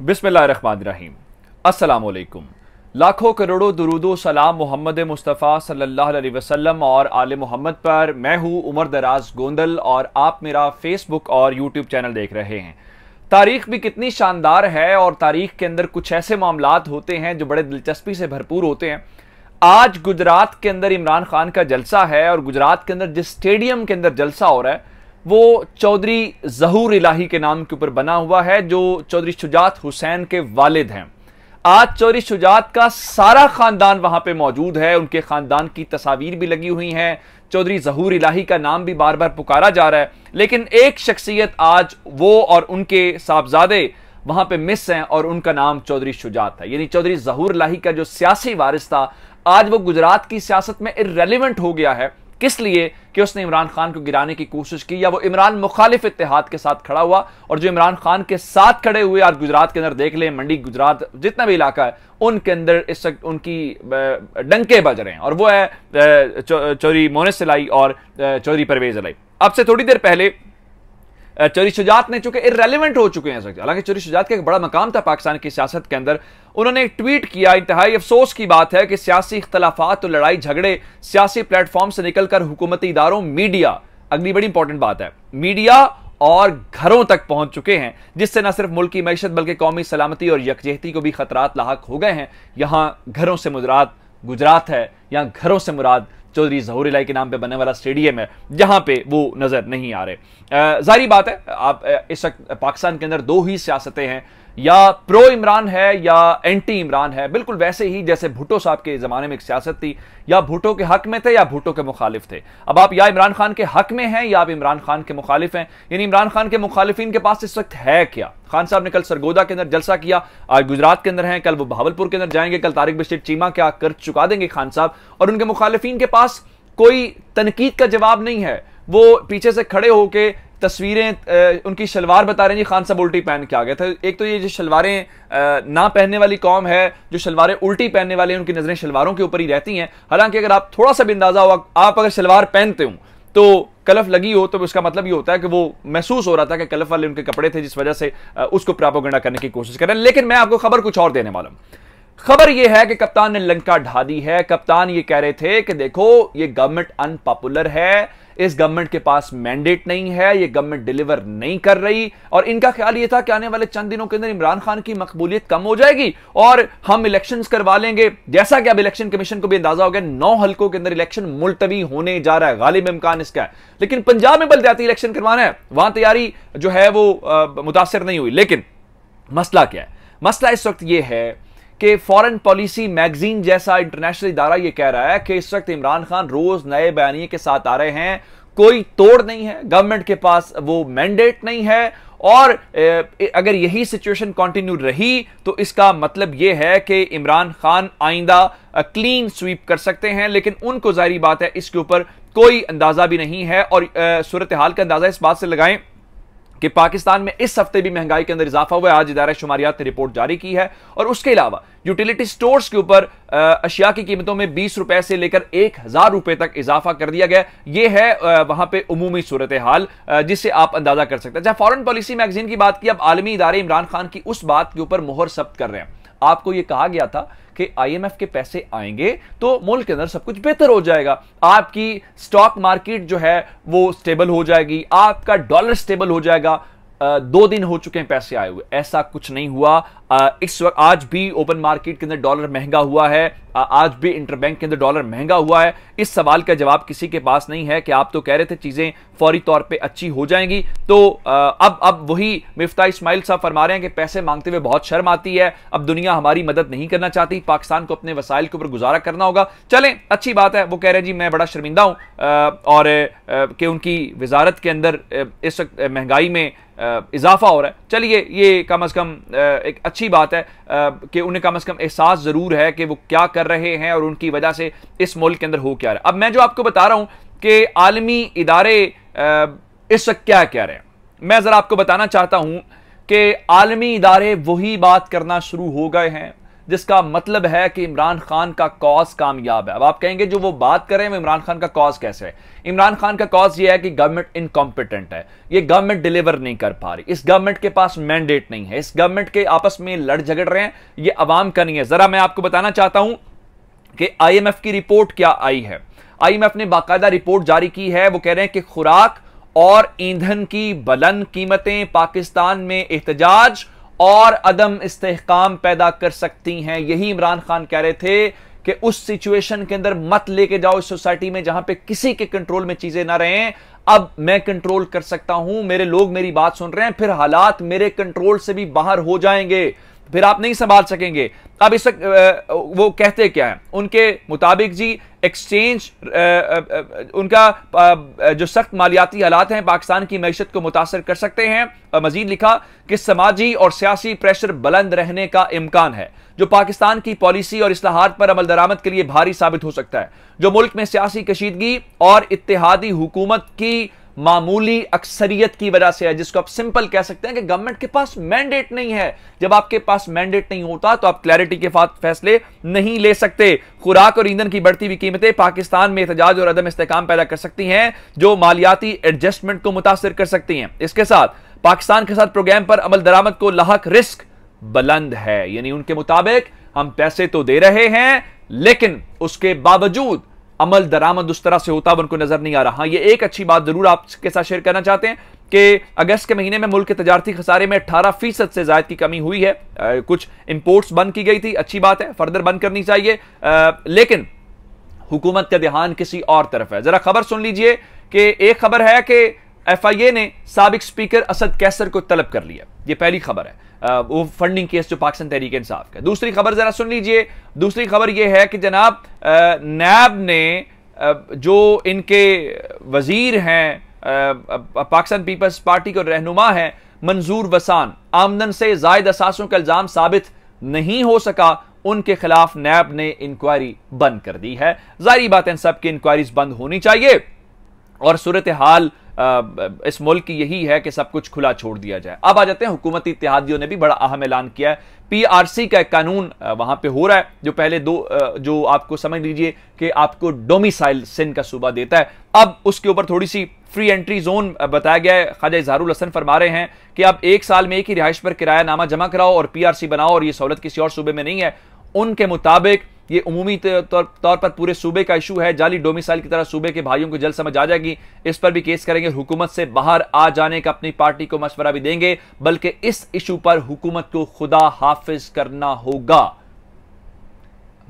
बिसमीम असलकुम लाखों करोड़ों दरूदो सलाम मोहम्मद मुस्तफ़ा सल्लल्लाहु अलैहि वसल्लम और आल मोहम्मद पर मैं हूँ उमर दराज गोंदल और आप मेरा फेसबुक और यूट्यूब चैनल देख रहे हैं तारीख भी कितनी शानदार है और तारीख के अंदर कुछ ऐसे मामला होते हैं जो बड़े दिलचस्पी से भरपूर होते हैं आज गुजरात के अंदर इमरान खान का जलसा है और गुजरात के अंदर जिस स्टेडियम के अंदर जलसा हो रहा है वो चौधरी जहूर इलाही के नाम के ऊपर बना हुआ है जो चौधरी शुजात हुसैन के वालिद हैं आज चौधरी शुजात का सारा खानदान वहां पे मौजूद है उनके खानदान की तस्वीर भी लगी हुई हैं चौधरी जहूर इलाही का नाम भी बार बार पुकारा जा रहा है लेकिन एक शख्सियत आज वो और उनके साहबजादे वहां पे मिस हैं और उनका नाम चौधरी शुजात है यानी चौधरी जहूर इलाही का जो सियासी वारिस था आज वो गुजरात की सियासत में इरेलीवेंट हो गया है किस लिए कि उसने इमरान खान को गिराने की कोशिश की या वो इमरान मुखालिफ इतिहाद के साथ खड़ा हुआ और जो इमरान खान के साथ खड़े हुए आज गुजरात के अंदर देख लें मंडी गुजरात जितना भी इलाका है उनके अंदर इस वक्त उनकी डंके बज रहे हैं और वो है चौरी मोनिस सिलाई और चौधरी परवेज अलाई अब से थोड़ी देर पहले चोरी शुजात ने चूंकि इरेलीवेंट हो चुके हैं हालांकि चोरी शुजात का एक बड़ा मकाम था पाकिस्तान की सियासत के अंदर उन्होंने एक ट्वीट किया इंतहाई अफसोस की बात है कि सियासी इख्तलाफात तो लड़ाई झगड़े सियासी प्लेटफॉर्म से निकलकर हुकूमती इदारों मीडिया अगली बड़ी इंपॉर्टेंट बात है मीडिया और घरों तक पहुंच चुके हैं जिससे न सिर्फ मुल्क की मीशत बल्कि कौमी सलामती और यकजहती को भी खतरात लाक हो गए हैं यहां घरों से मुजरात गुजरात है यहां घरों से मुराद चौधरी जहूरी लाई के नाम पे बनने वाला स्टेडियम है जहां पे वो नजर नहीं आ रहे जारी बात है आप इस वक्त पाकिस्तान के अंदर दो ही सियासतें हैं या प्रो इमरान है या एंटी इमरान है बिल्कुल वैसे ही जैसे भुटो साहब के ज़माने में एक सियासत थी या भुटो के हक में थे या भुटो के मुखालिफ थे अब आप या इमरान खान के हक में हैं या आप इमरान खान के मुखालिफ हैं यानी इमरान खान के मुखालिफिन के पास इस वक्त है क्या खान साहब ने कल सरगोदा के अंदर जलसा किया आज गुजरात के अंदर हैं कल वो भावलपुर के अंदर जाएंगे कल तारिक बशीर चीमा क्या कर चुका देंगे खान साहब और उनके मुखालिफिन के पास कोई तनकीद का जवाब नहीं है वो पीछे से खड़े होकर तस्वीरें उनकी शलवार बता रहे हैं जी खान साहब उल्टी पहन के आ गए थे एक तो ये जो शलवारें ना पहनने वाली कौम है जो शलवारें उल्टी पहनने वाले उनकी नज़रें शलवारों के ऊपर ही रहती हैं हालांकि अगर आप थोड़ा सा भी अंदाज़ा हुआ आप अगर शलवार पहनते हो तो कलफ लगी हो तो उसका मतलब ये होता है कि वो महसूस हो रहा था कि कलफ वाले उनके कपड़े थे जिस वजह से उसको प्रापोगंडा करने की कोशिश कर रहे हैं लेकिन मैं आपको खबर कुछ और देने वाला हूं खबर यह है कि कप्तान ने लंका ढा दी है कप्तान ये कह रहे थे कि देखो ये गवर्नमेंट अनपॉपुलर है इस गवर्नमेंट के पास मैंडेट नहीं है ये गवर्नमेंट डिलीवर नहीं कर रही और इनका ख्याल ये था कि आने वाले चंद दिनों के अंदर इमरान खान की मकबूलियत कम हो जाएगी और हम इलेक्शन करवा लेंगे जैसा कि अब इलेक्शन कमीशन को भी अंदाजा हो गया नौ हल्कों के अंदर इलेक्शन मुलतवी होने जा रहा है गालिब इमकान इसका लेकिन पंजाब में बलदयाती इलेक्शन करवाना है वहां तैयारी जो है वो मुतासर नहीं हुई लेकिन मसला क्या है मसला इस वक्त यह है कि फॉरेन पॉलिसी मैगजीन जैसा इंटरनेशनल इदारा यह कह रहा है कि इस वक्त इमरान खान रोज नए बयानी के साथ आ रहे हैं कोई तोड़ नहीं है गवर्नमेंट के पास वो मैंडेट नहीं है और अगर यही सिचुएशन कंटिन्यू रही तो इसका मतलब यह है कि इमरान खान आइंदा क्लीन स्वीप कर सकते हैं लेकिन उनको जारी बात है इसके ऊपर कोई अंदाजा भी नहीं है और सूरत हाल का अंदाजा इस बात से लगाएं कि पाकिस्तान में इस हफ्ते भी महंगाई के अंदर इजाफा हुआ है आज इदारा शुमारियात ने रिपोर्ट जारी की है और उसके अलावा यूटिलिटी स्टोर्स के ऊपर अशिया की कीमतों में बीस रुपए से लेकर एक हजार रुपए तक इजाफा कर दिया गया यह है वहां पर उमूमी सूरत हाल जिससे आप अंदाजा कर सकते हैं जहां फॉरन पॉलिसी मैगजीन की बात की अब आलमी इदारे इमरान खान की उस बात के ऊपर मोहर सब्त कर रहे हैं आपको यह कहा गया था कि आईएमएफ के पैसे आएंगे तो मुल्क के अंदर सब कुछ बेहतर हो जाएगा आपकी स्टॉक मार्केट जो है वो स्टेबल हो जाएगी आपका डॉलर स्टेबल हो जाएगा दो दिन हो चुके हैं पैसे आए हुए ऐसा कुछ नहीं हुआ इस वक्त आज भी ओपन मार्केट के अंदर डॉलर महंगा हुआ है आज भी इंटरबैंक के अंदर डॉलर महंगा हुआ है इस सवाल का जवाब किसी के पास नहीं है कि आप तो कह रहे थे चीज़ें फौरी तौर पे अच्छी हो जाएंगी तो अब अब वही मिफ्ता इस्माइल साहब फरमा रहे हैं कि पैसे मांगते हुए बहुत शर्म आती है अब दुनिया हमारी मदद नहीं करना चाहती पाकिस्तान को अपने वसाइल के ऊपर गुजारा करना होगा चलें अच्छी बात है वो कह रहे हैं जी मैं बड़ा शर्मिंदा हूँ और कि उनकी वजारत के अंदर इस वक्त महंगाई में इजाफा हो रहा है चलिए ये कम अज़ कम एक अच्छी बात है कि उन्हें कम अज़ कम एहसास ज़रूर है कि वो क्या कर कर रहे हैं और उनकी वजह से इस मुल्क के अंदर हो क्या रहा है अब मैं जो आपको बता रहा हूं कि आलमी इदारे इस वक्त क्या कह रहे हैं मैं ज़रा आपको बताना चाहता हूं कि आलमी इदारे वही बात करना शुरू हो गए हैं जिसका मतलब है कि इमरान खान का कॉज कामयाब है अब आप कहेंगे जो वो बात करें वो इमरान खान का कॉज कैसे है इमरान खान का कॉज ये है कि गवर्नमेंट इनकॉम्पिटेंट है ये गवर्नमेंट डिलीवर नहीं कर पा रही इस गवर्नमेंट के पास मैंडेट नहीं है इस गवर्नमेंट के आपस में लड़ झगड़ रहे हैं ये आवाम का नहीं है जरा मैं आपको बताना चाहता हूं कि आईएमएफ की रिपोर्ट क्या आई है आईएमएफ ने बाकायदा रिपोर्ट जारी की है वो कह रहे हैं कि खुराक और ईंधन की बलन कीमतें पाकिस्तान में एहतजाज और अदम इस्तेकाम पैदा कर सकती हैं यही इमरान खान कह रहे थे कि उस सिचुएशन के अंदर मत लेके जाओ इस सोसाइटी में जहां पे किसी के कंट्रोल में चीजें ना रहें अब मैं कंट्रोल कर सकता हूं मेरे लोग मेरी बात सुन रहे हैं फिर हालात मेरे कंट्रोल से भी बाहर हो जाएंगे फिर आप नहीं संभाल सकेंगे अब इस वो कहते क्या है उनके मुताबिक जी एक्सचेंज उनका जो सख्त मालियाती हालात हैं पाकिस्तान की मीशत को मुतासर कर सकते हैं मजीद लिखा कि समाजी और सियासी प्रेशर बुलंद रहने का इम्कान है जो पाकिस्तान की पॉलिसी और इसलाहत पर अमल दरामद के लिए भारी साबित हो सकता है जो मुल्क में सियासी कशीदगी और इतिहादी हुकूमत की मामूली अक्सरियत की वजह से है जिसको आप सिंपल कह सकते हैं कि गवर्नमेंट के पास मैंडेट नहीं है जब आपके पास मैंडेट नहीं होता तो आप क्लैरिटी के साथ फैसले नहीं ले सकते खुराक और ईंधन की बढ़ती हुई कीमतें पाकिस्तान में एहतजाज और अदम इस्तेकाम पैदा कर सकती हैं जो मालियाती एडजस्टमेंट को मुतासर कर सकती हैं इसके साथ पाकिस्तान के साथ प्रोग्राम पर अमल दरामद को लाहक रिस्क बुलंद है यानी उनके मुताबिक हम पैसे तो दे रहे हैं लेकिन उसके बावजूद अमल दरामद उस तरह से होता उनको नजर नहीं आ रहा हाँ ये एक अच्छी बात जरूर आपके साथ शेयर करना चाहते हैं कि अगस्त के महीने में मुल्क के तजारती खसारे में अठारह फीसद से ज्यादा की कमी हुई है आ, कुछ इंपोर्ट्स बंद की गई थी अच्छी बात है फर्दर बंद करनी चाहिए आ, लेकिन हुकूमत का ध्यान किसी और तरफ है जरा खबर सुन लीजिए कि एक खबर है कि एफ आई ए ने सबक स्पीकर असद कैसर को तलब कर लिया ये पहली खबर है वो फंडिंग केस जो पाकिस्तान तहरीक इंसाफ का दूसरी खबर जरा सुन लीजिए दूसरी खबर यह है कि जनाब नैब ने जो इनके वजीर हैं पाकिस्तान पीपल्स पार्टी के रहनुमा हैं मंजूर वसान आमदन से जायद असासों का इल्ज़ाम साबित नहीं हो सका उनके खिलाफ नैब ने इंक्वायरी बंद कर दी है जारी बात इन सब की इंक्वायरीज बंद होनी चाहिए और सूरत हाल इस मुल्क की यही है कि सब कुछ खुला छोड़ दिया जाए अब आ जाते हैं हुकूमती इतिहादियों ने भी बड़ा अहम ऐलान किया है पीआरसी का एक कानून वहां पे हो रहा है जो पहले दो जो आपको समझ लीजिए कि आपको डोमिसाइल सिंध का सूबा देता है अब उसके ऊपर थोड़ी सी फ्री एंट्री जोन बताया गया है खाजा इजहारुल हसन फरमा रहे हैं कि आप एक साल में एक ही रिहाइश पर किराया नामा जमा कराओ और सी बनाओ और ये सहूलत किसी और सूबे में नहीं है उनके मुताबिक ये उमूमी तौर तौर पर पूरे सूबे का इशू है जाली डोमिसाइल की तरह सूबे के भाइयों को जल्द समझ आ जाएगी इस पर भी केस करेंगे हुकूमत से बाहर आ जाने का अपनी पार्टी को मशवरा भी देंगे बल्कि इस इशू पर हुकूमत को खुदा हाफिज करना होगा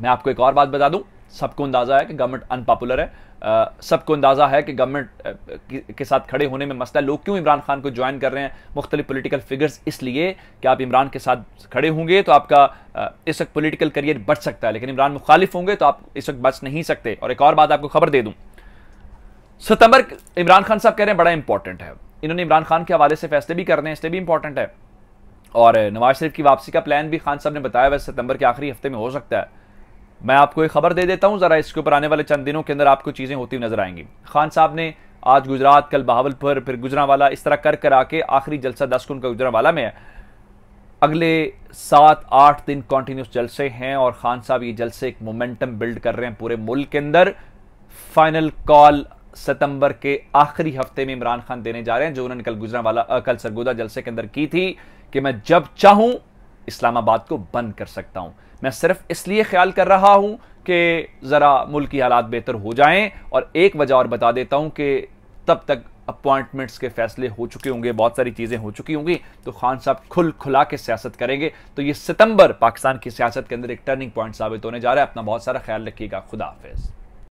मैं आपको एक और बात बता दूं सबको अंदाज़ा है कि गवर्नमेंट अनपॉपुलर है सबको अंदाज़ा है कि गवर्नमेंट के साथ खड़े होने में मसला है लोग क्यों इमरान खान को ज्वाइन कर रहे हैं मुख्तलिफ पोलिटिकल फिगर्स इसलिए कि आप इमरान के साथ खड़े होंगे तो आपका इस वक्त पोलिटिकल करियर बच सकता है लेकिन इमरान मुखालिफ होंगे तो आप इस वक्त बच नहीं सकते और एक और बात आपको खबर दे दूँ सितंबर इमरान खान साहब कह रहे हैं बड़ा इंपॉर्टेंट है इन्होंने इमरान खान के हवाले से फैसले भी कर रहे हैं इसलिए भी इंपॉर्टेंट है और नवाज शरीफ की वापसी का प्लान भी खान साहब ने बताया वैसे सितंबर के आखिरी हफ्ते में हो सकता है मैं आपको एक खबर दे देता हूं ज़रा इसके ऊपर आने वाले चंद दिनों के अंदर आपको चीज़ें होती नजर आएंगी खान साहब ने आज गुजरात कल बहावलपुर फिर गुजरावाला इस तरह कर कर आके आखिरी जलसा दस को उनका गुजरावाला में है अगले सात आठ दिन कॉन्टिन्यूस जलसे हैं और खान साहब ये जलसे एक मोमेंटम बिल्ड कर रहे हैं पूरे मुल्क के अंदर फाइनल कॉल सितंबर के आखिरी हफ्ते में इमरान खान देने जा रहे हैं जो उन्होंने कल गुजरावाला कल सरगोदा जलसे के अंदर की थी कि मैं जब चाहूं इस्लामाबाद को बंद कर सकता हूं मैं सिर्फ इसलिए ख्याल कर रहा हूं कि ज़रा मुल्क की हालात बेहतर हो जाएं और एक वजह और बता देता हूं कि तब तक अपॉइंटमेंट्स के फैसले हो चुके होंगे बहुत सारी चीज़ें हो चुकी होंगी तो खान साहब खुल खुला के सियासत करेंगे तो ये सितंबर पाकिस्तान की सियासत के अंदर एक टर्निंग पॉइंट साबित होने जा रहा है अपना बहुत सारा ख्याल रखिएगा खुदा हाफिज़